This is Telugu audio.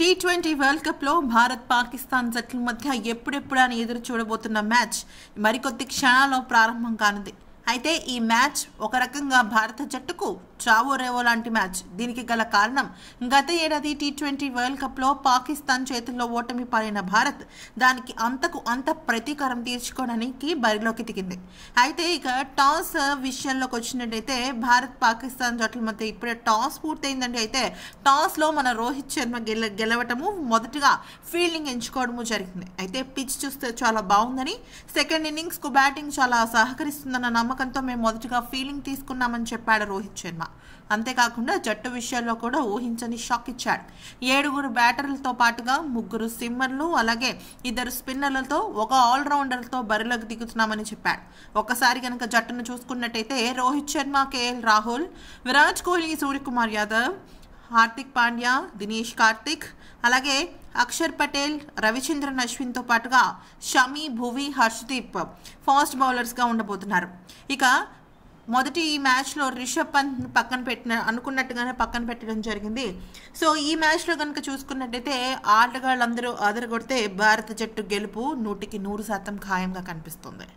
టీ ట్వంటీ వరల్డ్ కప్లో భారత్ పాకిస్తాన్ జట్ల మధ్య ఎప్పుడెప్పుడా ఎదురు చూడబోతున్న మ్యాచ్ మరికొద్ది క్షణాల్లో ప్రారంభం కానుంది అయితే ఈ మ్యాచ్ ఒక రకంగా భారత జట్టుకు చావో రేవో లాంటి మ్యాచ్ దీనికి గల కారణం గత ఏడాది టీ ట్వంటీ వరల్డ్ కప్లో పాకిస్తాన్ చేతుల్లో ఓటమి పాలైన భారత్ దానికి అంతకు అంత ప్రతీకారం తీర్చుకోవడానికి బరిలోకి దిగింది అయితే ఇక టాస్ విషయంలోకి వచ్చినట్టయితే భారత్ పాకిస్తాన్ జట్ల మధ్య ఇప్పుడే టాస్ పూర్తయిందంటే అయితే టాస్లో మన రోహిత్ శర్మ గెల గెలవటము మొదటగా ఫీల్డింగ్ ఎంచుకోవడము జరిగింది అయితే పిచ్ చూస్తే చాలా బాగుందని సెకండ్ ఇన్నింగ్స్కు బ్యాటింగ్ చాలా సహకరిస్తుందన్న నమ్మకం నమ్మకంతో మేము మొదటిగా ఫీలింగ్ తీసుకున్నామని చెప్పాడు రోహిత్ శర్మ అంతేకాకుండా జట్టు విషయాల్లో కూడా ఊహించని షాక్ ఇచ్చాడు ఏడుగురు బ్యాటర్లతో పాటుగా ముగ్గురు సిమ్మర్లు అలాగే ఇద్దరు స్పిన్నర్లతో ఒక ఆల్రౌండర్తో బరిలోకి దిగుతున్నామని చెప్పాడు ఒకసారి కనుక జట్టును చూసుకున్నట్టయితే రోహిత్ శర్మ కేఎల్ రాహుల్ విరాట్ కోహ్లీ సూర్యకుమార్ యాదవ్ హార్దిక్ పాండ్యా దినేష్ కార్తిక్ అలాగే అక్షర్ పటేల్ రవిచంద్రన్ అశ్విన్తో పాటుగా షమి భువి హర్షదీప్ ఫాస్ట్ బౌలర్స్గా ఉండబోతున్నారు ఇక మొదటి ఈ మ్యాచ్లో రిషబ్ పంత్ పక్కన పెట్టిన అనుకున్నట్టుగానే పక్కన పెట్టడం జరిగింది సో ఈ మ్యాచ్లో కనుక చూసుకున్నట్టయితే ఆటగాళ్ళందరూ అదరగొడితే భారత జట్టు గెలుపు నూటికి నూరు శాతం ఖాయంగా కనిపిస్తుంది